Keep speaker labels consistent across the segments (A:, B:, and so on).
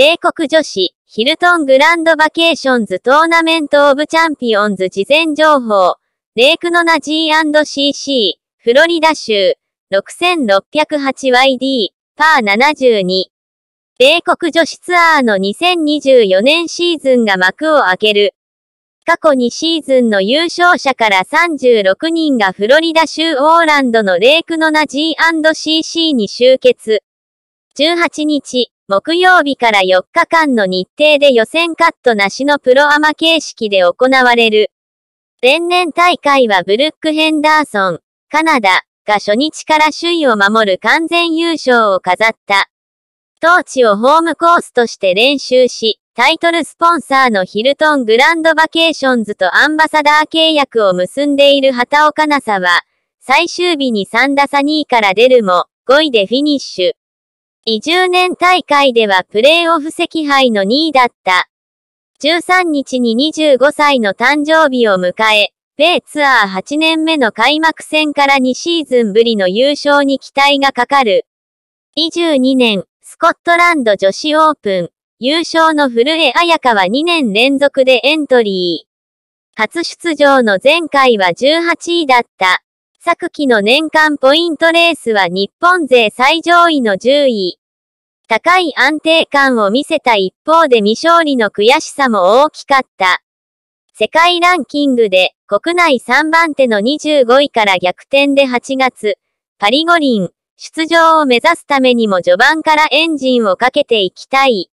A: 米国女子、ヒルトングランドバケーションズトーナメントオブチャンピオンズ事前情報、レイクノナ G&CC、フロリダ州、6608YD、パー72。米国女子ツアーの2024年シーズンが幕を開ける。過去2シーズンの優勝者から36人がフロリダ州オーランドのレイクノナ G&CC に集結。18日、木曜日から4日間の日程で予選カットなしのプロアマ形式で行われる。前年大会はブルック・ヘンダーソン、カナダが初日から首位を守る完全優勝を飾った。当地をホームコースとして練習し、タイトルスポンサーのヒルトングランドバケーションズとアンバサダー契約を結んでいる畑岡奈紗は、最終日に3打差2位から出るも、5位でフィニッシュ。20年大会ではプレーオフ赤敗の2位だった。13日に25歳の誕生日を迎え、米ツアー8年目の開幕戦から2シーズンぶりの優勝に期待がかかる。22年、スコットランド女子オープン、優勝の古江彩香は2年連続でエントリー。初出場の前回は18位だった。昨季の年間ポイントレースは日本勢最上位の10位。高い安定感を見せた一方で未勝利の悔しさも大きかった。世界ランキングで国内3番手の25位から逆転で8月、パリ五輪、出場を目指すためにも序盤からエンジンをかけていきたい。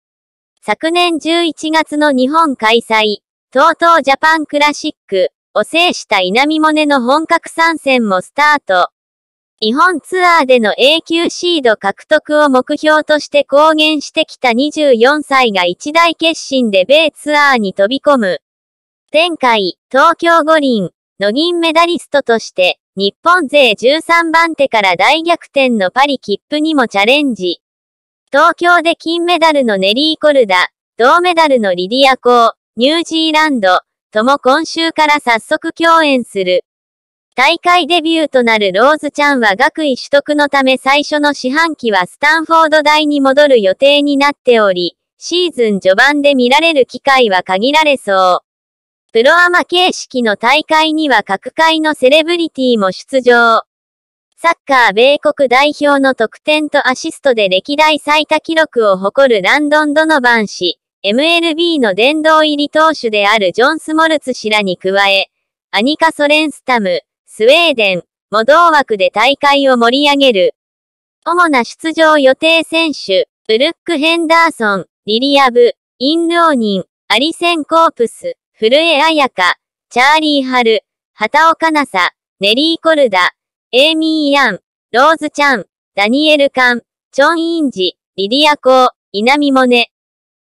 A: 昨年11月の日本開催、TOTO ジャパンクラシック、を制した稲見萌寧の本格参戦もスタート。日本ツアーでの A 級シード獲得を目標として公言してきた24歳が一大決心で米ツアーに飛び込む。前回、東京五輪の銀メダリストとして、日本勢13番手から大逆転のパリ切符にもチャレンジ。東京で金メダルのネリー・コルダ、銅メダルのリディア・コー、ニュージーランド、とも今週から早速共演する。大会デビューとなるローズちゃんは学位取得のため最初の四半期はスタンフォード大に戻る予定になっており、シーズン序盤で見られる機会は限られそう。プロアマ形式の大会には各界のセレブリティも出場。サッカー米国代表の得点とアシストで歴代最多記録を誇るランドン・ドノバン氏、MLB の殿堂入り投手であるジョン・スモルツ氏らに加え、アニカ・ソレンスタム、スウェーデン、も同枠で大会を盛り上げる。主な出場予定選手、ブルック・ヘンダーソン、リリアブ、イン・ローニン、アリセン・コープス、古江彩香、チャーリー・ハル、畑岡奈紗、ネリー・コルダ、エイミー・ヤン、ローズ・チャン、ダニエル・カン、チョン・インジ、リディア・コー、稲見モネ、